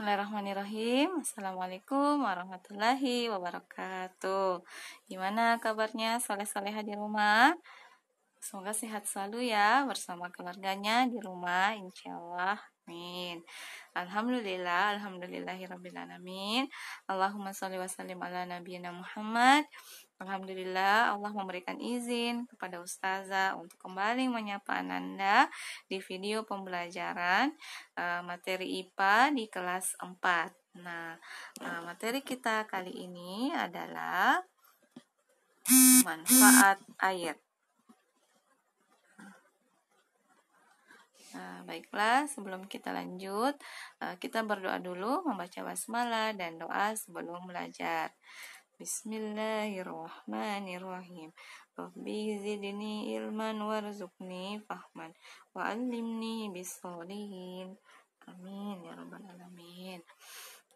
Bismillahirrahmanirrahim. Assalamualaikum warahmatullahi wabarakatuh. Gimana kabarnya soleh soleh di rumah? Semoga sehat selalu ya bersama keluarganya di rumah Insyaallah Amin. Alhamdulillah, Alhamdulillahirrahmanirrahim Allahumma salli wa sallim ala nabiyina Muhammad Alhamdulillah Allah memberikan izin kepada Ustazah untuk kembali menyapa Ananda di video pembelajaran uh, materi IPA di kelas 4. Nah, uh, materi kita kali ini adalah manfaat air. Nah, baiklah, sebelum kita lanjut, eh, kita berdoa dulu membaca basmalah dan doa sebelum belajar. Bismillahirrahmanirrahim. Rabbi zidni ilman warzuqni fahman wa 'allimni bisolihin. Amin ya rabbal alamin.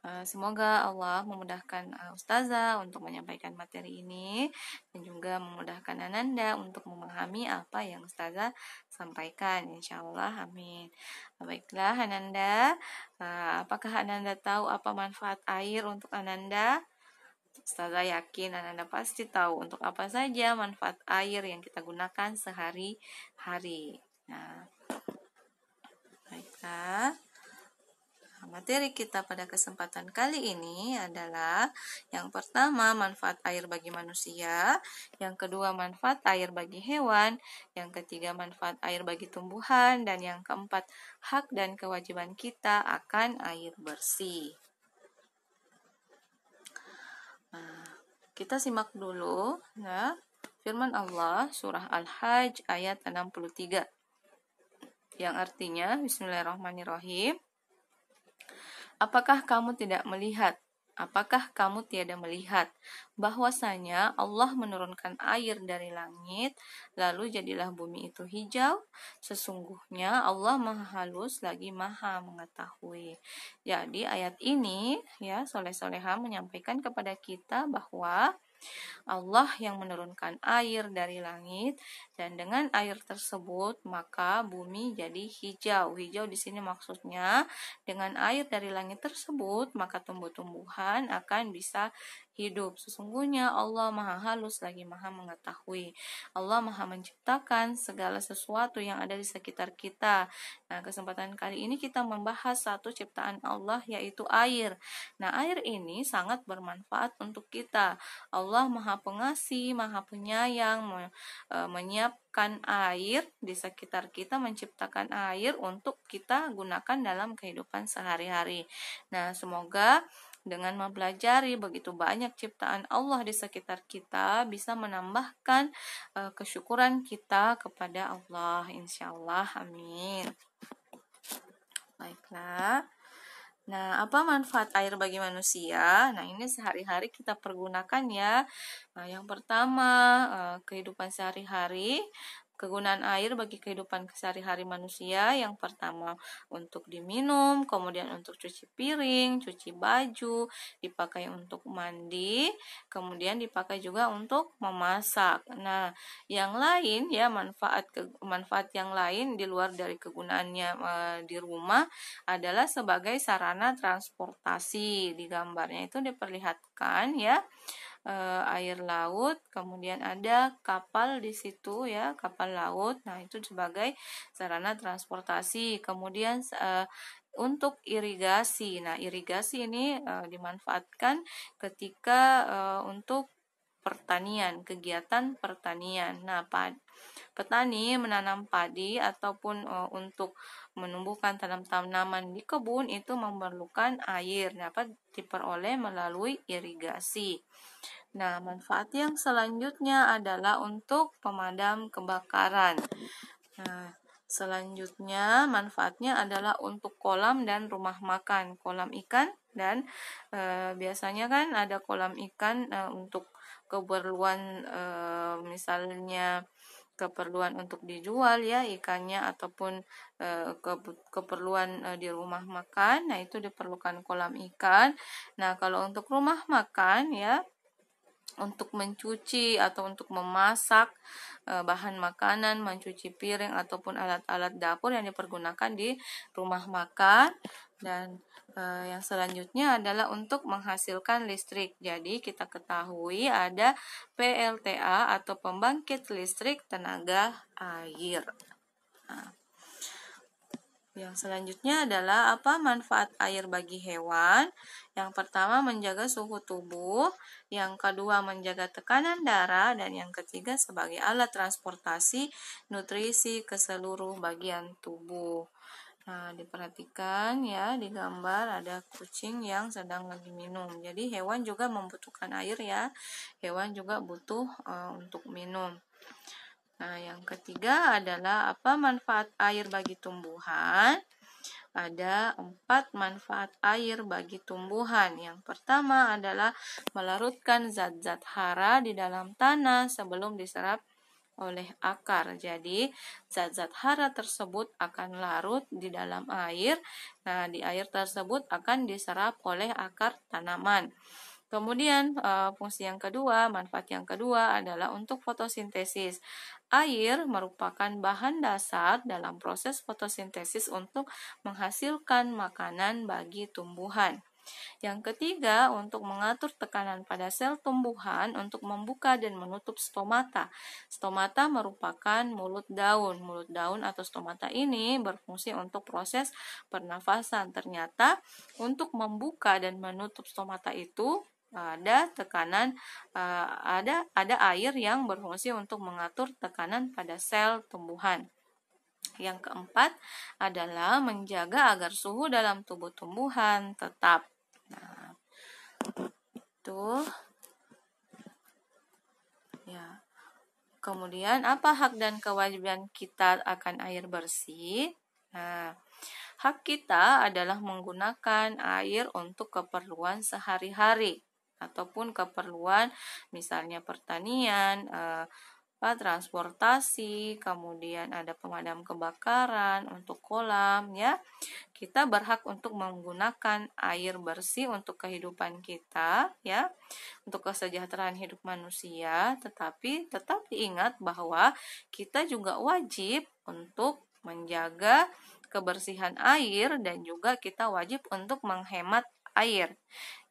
Eh, semoga Allah memudahkan eh, ustazah untuk menyampaikan materi ini dan juga memudahkan Ananda untuk memahami apa yang ustazah sampaikan. Insya Allah, amin. Baiklah, Ananda, eh, apakah Ananda tahu apa manfaat air untuk Ananda? setelah yakin Anda pasti tahu untuk apa saja manfaat air yang kita gunakan sehari-hari. Nah, baiklah. Nah, materi kita pada kesempatan kali ini adalah yang pertama manfaat air bagi manusia, yang kedua manfaat air bagi hewan, yang ketiga manfaat air bagi tumbuhan, dan yang keempat hak dan kewajiban kita akan air bersih. Kita simak dulu ya firman Allah surah Al-Hajj ayat 63 yang artinya Bismillahirrahmanirrahim Apakah kamu tidak melihat Apakah kamu tiada melihat bahwasanya Allah menurunkan air dari langit, lalu jadilah bumi itu hijau? Sesungguhnya Allah Maha Halus lagi Maha Mengetahui. Jadi ayat ini ya soleh soleha menyampaikan kepada kita bahwa Allah yang menurunkan air dari langit dan dengan air tersebut maka bumi jadi hijau. Hijau di sini maksudnya dengan air dari langit tersebut maka tumbuh-tumbuhan akan bisa hidup. Sesungguhnya Allah Maha Halus lagi Maha Mengetahui. Allah Maha Menciptakan segala sesuatu yang ada di sekitar kita. Nah, kesempatan kali ini kita membahas satu ciptaan Allah yaitu air. Nah, air ini sangat bermanfaat untuk kita. Allah Maha Pengasih, Maha Penyayang, e, menyiapkan air di sekitar kita, menciptakan air untuk kita gunakan dalam kehidupan sehari-hari. Nah, semoga dengan mempelajari begitu banyak ciptaan Allah di sekitar kita, bisa menambahkan uh, kesyukuran kita kepada Allah. Insya Allah, amin. Baiklah. Nah, apa manfaat air bagi manusia? Nah, ini sehari-hari kita pergunakan ya. Nah, yang pertama, eh, kehidupan sehari-hari Kegunaan air bagi kehidupan sehari-hari manusia yang pertama untuk diminum, kemudian untuk cuci piring, cuci baju, dipakai untuk mandi, kemudian dipakai juga untuk memasak. Nah, yang lain ya manfaat ke, manfaat yang lain di luar dari kegunaannya e, di rumah adalah sebagai sarana transportasi. Di gambarnya itu diperlihatkan ya uh, air laut, kemudian ada kapal di situ ya, kapal laut. Nah, itu sebagai sarana transportasi. Kemudian uh, untuk irigasi. Nah, irigasi ini uh, dimanfaatkan ketika uh, untuk pertanian, kegiatan pertanian. Nah, pad, petani menanam padi ataupun e, untuk menumbuhkan tanam-tanaman di kebun itu memerlukan air dapat diperoleh melalui irigasi. Nah, manfaat yang selanjutnya adalah untuk pemadam kebakaran. Nah, selanjutnya manfaatnya adalah untuk kolam dan rumah makan. Kolam ikan dan e, biasanya kan ada kolam ikan e, untuk keperluan e, misalnya keperluan untuk dijual ya ikannya ataupun e, ke, keperluan e, di rumah makan nah itu diperlukan kolam ikan nah kalau untuk rumah makan ya untuk mencuci atau untuk memasak e, bahan makanan, mencuci piring ataupun alat-alat dapur yang dipergunakan di rumah makan. Dan e, yang selanjutnya adalah untuk menghasilkan listrik. Jadi kita ketahui ada PLTA atau pembangkit listrik tenaga air. Nah. Yang selanjutnya adalah apa manfaat air bagi hewan? Yang pertama menjaga suhu tubuh, yang kedua menjaga tekanan darah, dan yang ketiga sebagai alat transportasi nutrisi ke seluruh bagian tubuh. Nah, diperhatikan ya di gambar ada kucing yang sedang lagi minum. Jadi hewan juga membutuhkan air ya. Hewan juga butuh uh, untuk minum. Nah, yang ketiga adalah apa manfaat air bagi tumbuhan? Ada empat manfaat air bagi tumbuhan. Yang pertama adalah melarutkan zat-zat hara di dalam tanah sebelum diserap oleh akar. Jadi, zat-zat hara tersebut akan larut di dalam air. Nah, di air tersebut akan diserap oleh akar tanaman. Kemudian eh, fungsi yang kedua, manfaat yang kedua adalah untuk fotosintesis. Air merupakan bahan dasar dalam proses fotosintesis untuk menghasilkan makanan bagi tumbuhan. Yang ketiga, untuk mengatur tekanan pada sel tumbuhan untuk membuka dan menutup stomata. Stomata merupakan mulut daun. Mulut daun atau stomata ini berfungsi untuk proses pernafasan. Ternyata untuk membuka dan menutup stomata itu ada tekanan eh, ada ada air yang berfungsi untuk mengatur tekanan pada sel tumbuhan. Yang keempat adalah menjaga agar suhu dalam tubuh tumbuhan tetap itu Ya. Kemudian apa hak dan kewajiban kita akan air bersih? Nah, hak kita adalah menggunakan air untuk keperluan sehari-hari ataupun keperluan misalnya pertanian, eh, transportasi, kemudian ada pemadam kebakaran untuk kolam ya. Kita berhak untuk menggunakan air bersih untuk kehidupan kita ya, untuk kesejahteraan hidup manusia, tetapi tetap diingat bahwa kita juga wajib untuk menjaga kebersihan air dan juga kita wajib untuk menghemat air.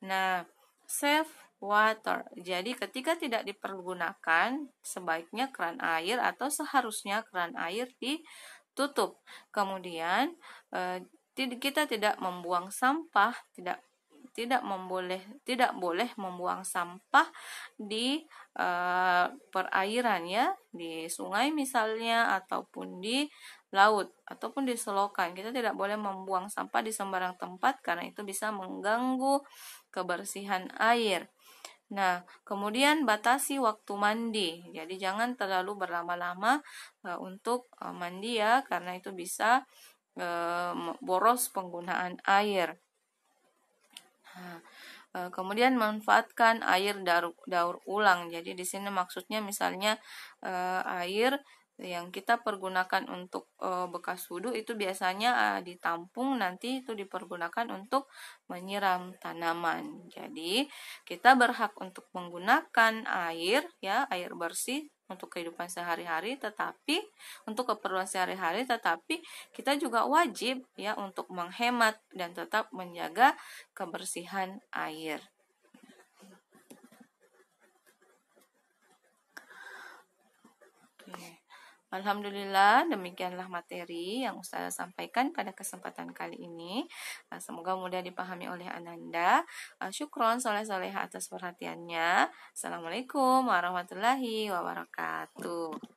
Nah, save water. Jadi ketika tidak dipergunakan, sebaiknya keran air atau seharusnya keran air ditutup. Kemudian eh, kita tidak membuang sampah, tidak tidak memboleh tidak boleh membuang sampah di e, perairan ya di sungai misalnya ataupun di laut ataupun di selokan kita tidak boleh membuang sampah di sembarang tempat karena itu bisa mengganggu kebersihan air Nah, kemudian batasi waktu mandi. Jadi jangan terlalu berlama-lama uh, untuk uh, mandi ya karena itu bisa uh, boros penggunaan air. Nah, uh, kemudian manfaatkan air daur, daur ulang. Jadi di sini maksudnya misalnya uh, air yang kita pergunakan untuk e, bekas wudhu itu biasanya e, ditampung nanti itu dipergunakan untuk menyiram tanaman. Jadi kita berhak untuk menggunakan air ya air bersih untuk kehidupan sehari-hari tetapi untuk keperluan sehari-hari tetapi kita juga wajib ya untuk menghemat dan tetap menjaga kebersihan air. Oke. Alhamdulillah, demikianlah materi yang Ustazah sampaikan pada kesempatan kali ini. Ah, semoga mudah dipahami oleh Ananda. Ah, syukron soleh soleh atas perhatiannya. Assalamualaikum warahmatullahi wabarakatuh.